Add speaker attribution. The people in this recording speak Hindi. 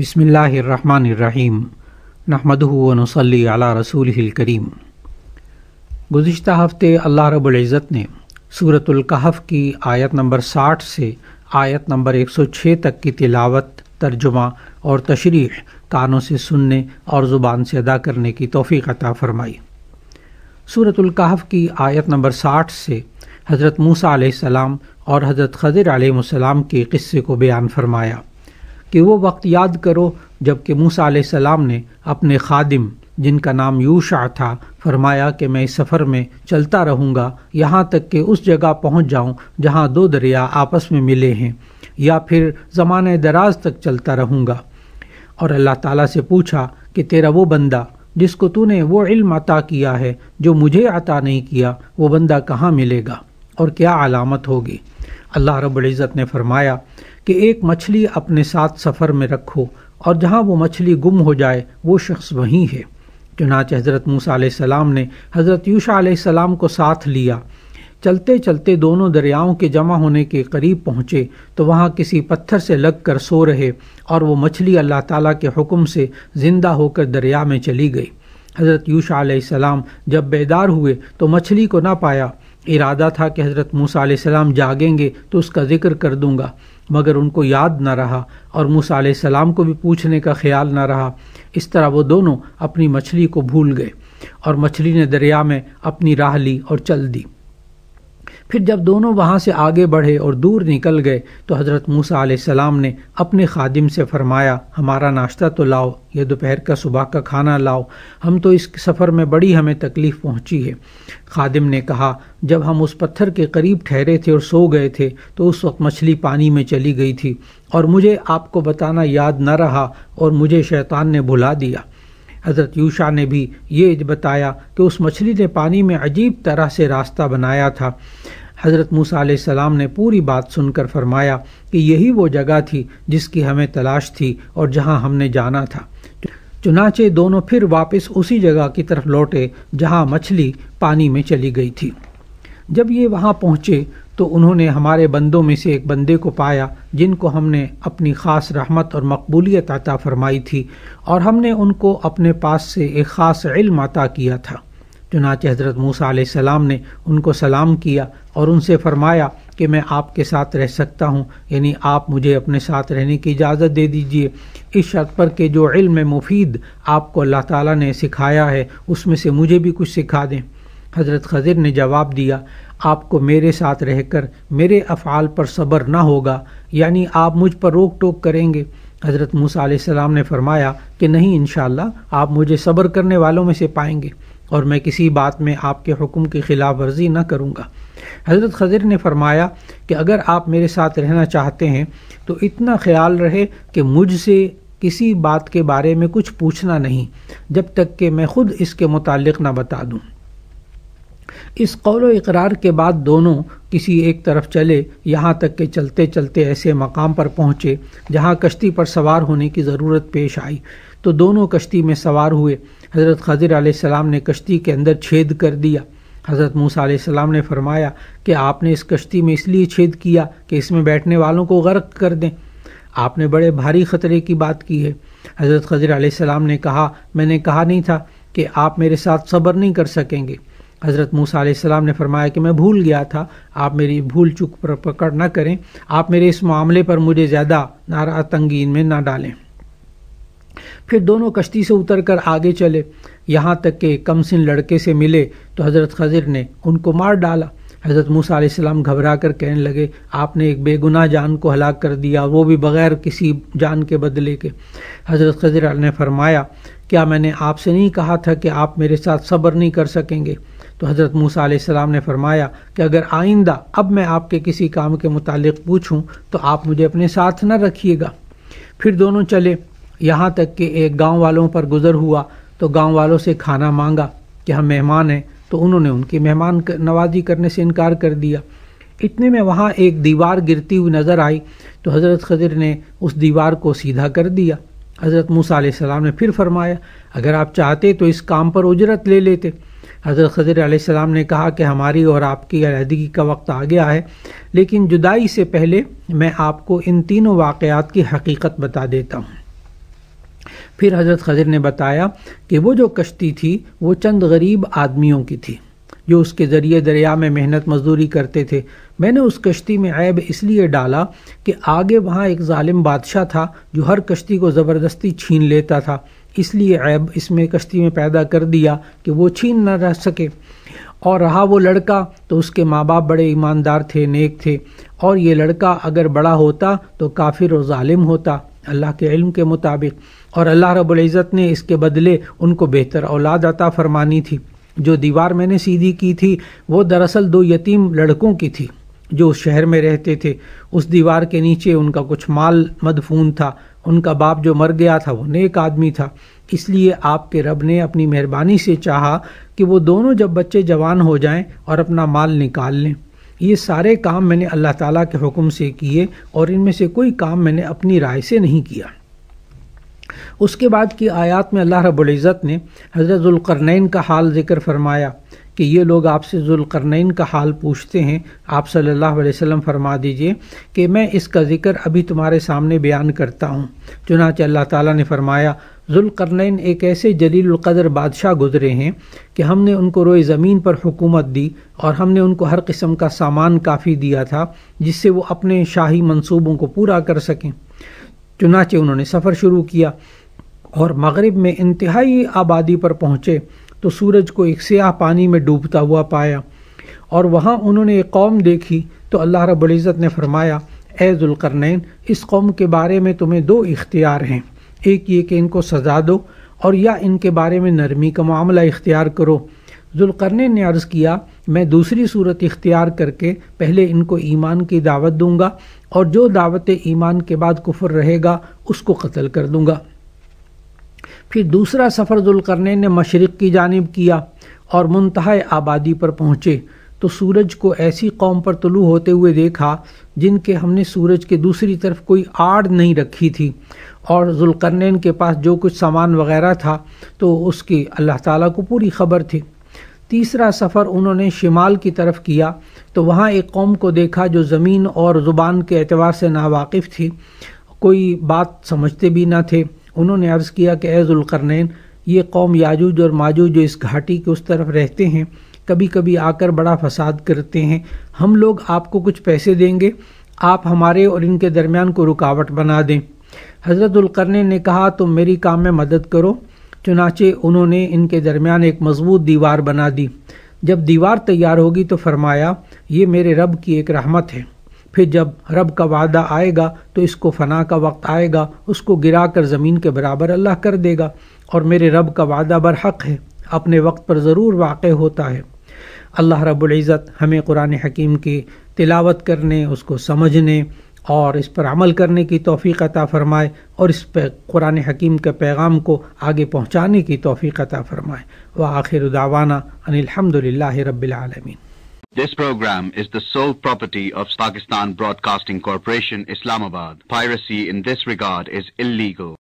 Speaker 1: बसमीम नहमदन सल रसूल करीम गुज्त हफ्ते अल्लाह रब्ज़त ने सूरतुल्कहफ़ की आयत नंबर साठ से आयत नंबर एक सौ छः तक की तिलावत तर्जुमा और तशरी कानों से सुनने और ज़ुबान से अदा करने की तोफ़ी अता फ़रमाई सूरतुल्कहफ़ की आयत नंबर साठ से हज़रत मूसा सलाम और हज़रत खदिर आलम के क़स्से को बयान फरमाया कि वो वक्त याद करो जबकि मूसा सलाम ने अपने खादिम जिनका नाम यूशा था फरमाया कि मैं इस सफ़र में चलता रहूँगा यहाँ तक कि उस जगह पहुँच जाऊँ जहाँ दो दरिया आपस में मिले हैं या फिर ज़माने दराज तक चलता रहूँगा और अल्लाह ताला से पूछा कि तेरा वो बंदा जिसको तूने वो इल्म अता किया है जो मुझे अता नहीं किया वो बंदा कहाँ मिलेगा और क्या अलामत होगी अल्लाह रबुल्ज़त ने फरमाया कि एक मछली अपने साथ सफ़र में रखो और जहाँ वो मछली गुम हो जाए वो शख्स वहीं है चुनाच हज़रत मूसा सलाम ने हज़रत यूशा सलाम को साथ लिया चलते चलते दोनों दरियाओं के जमा होने के करीब पहुँचे तो वहाँ किसी पत्थर से लग कर सो रहे और वो मछली अल्लाह ताला के हुक्म से ज़िंदा होकर दरिया में चली गई हज़रत यूशा सलाम जब बेदार हुए तो मछली को ना पाया इरादा था कि हज़रत मूसा सलाम जागेंगे तो उसका ज़िक्र कर दूंगा मगर उनको याद ना रहा और मूसा सलाम को भी पूछने का ख्याल ना रहा इस तरह वो दोनों अपनी मछली को भूल गए और मछली ने दरिया में अपनी राह ली और चल दी फिर जब दोनों वहाँ से आगे बढ़े और दूर निकल गए तो हज़रत मूसा सलाम ने अपने खादिम से फरमाया हमारा नाश्ता तो लाओ या दोपहर का सुबह का खाना लाओ हम तो इस सफ़र में बड़ी हमें तकलीफ़ पहुँची है खादिम ने कहा जब हम उस पत्थर के करीब ठहरे थे और सो गए थे तो उस वक्त मछली पानी में चली गई थी और मुझे आपको बताना याद न रहा और मुझे शैतान ने भुला दिया हज़रत यूशा ने भी ये बताया कि उस मछली ने पानी में अजीब तरह से रास्ता बनाया था हज़रत मूसा सलाम ने पूरी बात सुनकर फरमाया कि यही वो जगह थी जिसकी हमें तलाश थी और जहाँ हमने जाना था चुनाचे दोनों फिर वापस उसी जगह की तरफ लौटे जहाँ मछली पानी में चली गई थी जब ये वहाँ पहुँचे तो उन्होंने हमारे बंदों में से एक बंदे को पाया जिनको हमने अपनी ख़ास रहमत और मकबूलियत अता फरमाई थी और हमने उनको अपने पास से एक ख़ास इल्म अता किया था चुनाच हज़रत मूसा आसमाम ने उनको सलाम किया और उनसे फरमाया कि मैं आपके साथ रह सकता हूँ यानी आप मुझे अपने साथ रहने की इजाज़त दे दीजिए इस शर्त पर के जो इल्म मुफीद आपको अल्लाह ताला ने सिखाया है उसमें से मुझे भी कुछ सिखा दें हज़रत खज़िर ने जवाब दिया आपको मेरे साथ रहकर मेरे अफ़ाल पर सब्र ना होगा यानी आप मुझ पर रोक टोक करेंगे हज़रत मूसा सलाम ने फरमाया कि नहीं इन आप मुझे सब्र करने वालों में से पाएंगे और मैं किसी बात में आपके हुक्म की खिलाफ वर्जी न करूँगा हज़रत खजर ने फरमाया कि अगर आप मेरे साथ रहना चाहते हैं तो इतना ख्याल रहे कि मुझसे किसी बात के बारे में कुछ पूछना नहीं जब तक कि मैं खुद इसके मुतालिक ना बता दूँ इस कौल इकरार के बाद दोनों किसी एक तरफ चले यहाँ तक के चलते चलते ऐसे मकाम पर पहुँचे जहाँ कश्ती पर सवार होने की ज़रूरत पेश आई तो दोनों कश्ती में सवार हुए हज़रत खजर आसमाम ने कश्ती के अंदर छेद कर दिया हज़रत मूसा आसमाम ने फरमाया कि आपने इस कश्ती में इसलिए छेद किया कि इसमें बैठने वालों को गर्क कर दें आपने बड़े भारी ख़तरे की बात की है हज़रत खजर आसमाम ने कहा मैंने कहा नहीं था कि आप मेरे साथ सब्र नहीं कर सकेंगे हज़रत मूसा सलाम ने फरमाया कि मैं भूल गया था आप मेरी भूल चुक पर पकड़ ना करें आप मेरे इस मामले पर मुझे ज़्यादा नारा तंगीन में ना डालें फिर दोनों कश्ती से उतर कर आगे चले यहाँ तक कि कमसिन लड़के से मिले तो हज़रत खजर ने उनको मार डाला हज़रत मूसा आसमाम घबरा कर कहने लगे आपने एक बेगुनाह जान को हलाक कर दिया वो भी बग़ैर किसी जान के बदले के हज़रत खजर ने फरमाया क्या मैंने आपसे नहीं कहा था कि आप मेरे साथ सब्र नहीं कर सकेंगे तो हज़रत मूसा आसमाम ने फरमाया कि अगर आइंदा अब मैं आपके किसी काम के मुतल पूछूँ तो आप मुझे अपने साथ न रखिएगा फिर दोनों चले यहाँ तक कि एक गांव वालों पर गुज़र हुआ तो गांव वालों से खाना मांगा कि हम मेहमान हैं तो उन्होंने उनकी मेहमान नवाजी करने से इनकार कर दिया इतने में वहाँ एक दीवार गिरती हुई नज़र आई तो हज़रत खजर ने उस दीवार को सीधा कर दिया हज़रत मूसा सलाम ने फिर फरमाया अगर आप चाहते तो इस काम पर उजरत ले लेते हज़रत खजर सलाम ने कहा कि हमारी और आपकी आलहदगी का वक्त आ गया है लेकिन जुदाई से पहले मैं आपको इन तीनों वाक़ात की हकीकत बता देता हूँ फिर हज़रत खजर ने बताया कि वो जो कश्ती थी वो चंद गरीब आदमियों की थी जो उसके ज़रिए दरिया में मेहनत मजदूरी करते थे मैंने उस कश्ती में ऐब इसलिए डाला कि आगे वहाँ एक ालिम बादशाह था जो हर कश्ती को ज़बरदस्ती छीन लेता था इसलिए ऐब इसमें कश्ती में पैदा कर दिया कि वो छीन न रह सके और रहा वो लड़का तो उसके माँ बाप बड़े ईमानदार थे नेक थे और ये लड़का अगर बड़ा होता तो काफिर और ालिम होता अल्लाह के इल्म के मुताबिक और अल्लाह रब्ज़त ने इसके बदले उनको बेहतर औलाद अता फरमानी थी जो दीवार मैंने सीधी की थी वो दरअसल दो यतीम लड़कों की थी जो उस शहर में रहते थे उस दीवार के नीचे उनका कुछ माल मदफून था उनका बाप जो मर गया था वो नेक आदमी था इसलिए आपके रब ने अपनी मेहरबानी से चाहा कि वो दोनों जब बच्चे जवान हो जाएं और अपना माल निकाल लें ये सारे काम मैंने अल्लाह ताला के हुक्म से किए और इनमें से कोई काम मैंने अपनी राय से नहीं किया उसके बाद की आयत में अल्लाह रब्ज़त ने हज़रत ज़ुल्करनैन का हाल जिक्र फरमाया कि ये लोग आपसे ज़ुल्करनैन का हाल पूछते हैं आप सल्लल्लाहु अलैहि वसल्लम फरमा दीजिए कि मैं इसका ज़िक्र अभी तुम्हारे सामने बयान करता हूँ चुनाच अल्लाह ताला ने फरमाया ज़ुल्करनैन एक ऐसे जलीलकदर बादशाह गुजरे हैं कि हमने उनको रोए ज़मीन पर हुकूमत दी और हमने उनको हर किस्म का सामान काफ़ी दिया था जिससे वो अपने शाही मनसूबों को पूरा कर सकें चुनाचे उन्होंने सफ़र शुरू किया और मगरब में इंतहाई आबादी पर पहुँचे तो सूरज को एक स्याह पानी में डूबता हुआ पाया और वहाँ उन्होंने एक कौम देखी तो अल्लाह रब्ज़त ने फरमाया ए इस कौम के बारे में तुम्हें दो इख्तियार हैं एक ये कि इनको सजा दो और या इनके बारे में नरमी का मामला इख्तियार करो जुल्करने ने अर्ज़ किया मैं दूसरी सूरत इख्तियार करके पहले इनको ईमान की दावत दूंगा और जो दावत ईमान के बाद कुफर रहेगा उसको कत्ल कर दूंगा फिर दूसरा सफ़र जुल्करने ने मशरक़ की जानब किया और मुंतहा आबादी पर पहुँचे तो सूरज को ऐसी कौम पर तलु होते हुए देखा जिनके हमने सूरज के दूसरी तरफ कोई आड़ नहीं रखी थी और जुल्करनैन के पास जो कुछ सामान वगैरह था तो उसकी अल्लाह ताला को पूरी खबर थी तीसरा सफ़र उन्होंने शिमाल की तरफ किया तो वहाँ एक कौम को देखा जो ज़मीन और ज़ुबान के एतवार से नावाकिफ़ थी कोई बात समझते भी ना थे उन्होंने अर्ज़ किया कि एज़ुलकरनैन ये कौम याजूज और माजूज जो इस घाटी के उस तरफ रहते हैं कभी कभी आकर बड़ा फसाद करते हैं हम लोग आपको कुछ पैसे देंगे आप हमारे और इनके दरमियान को रुकावट बना दें हज़रतुलकरन ने कहा तुम मेरी काम में मदद करो चुनाचे उन्होंने इनके दरमियान एक मजबूत दीवार बना दी जब दीवार तैयार होगी तो फरमाया ये मेरे रब की एक रहमत है फिर जब रब का वादा आएगा तो इसको फना का वक्त आएगा उसको गिरा कर ज़मीन के बराबर अल्लाह कर देगा और मेरे रब का वादा बर हक़ है अपने वक्त पर ज़रूर वाक़ होता है अल्लाह रब्ज़त हमें कुरान हकीम की तिलावत करने उसको समझने और इस पर अमल करने की तोफ़ी अता फ़रमाए और इस पर कुरान हकीम के पैगाम को आगे पहुँचाने की तोफ़ी अता फ़रमाए व आखिर दावाना अनिलहमदिल्ला रबालमीन This program is the sole property of Pakistan Broadcasting Corporation, Islamabad. Piracy in this regard is illegal.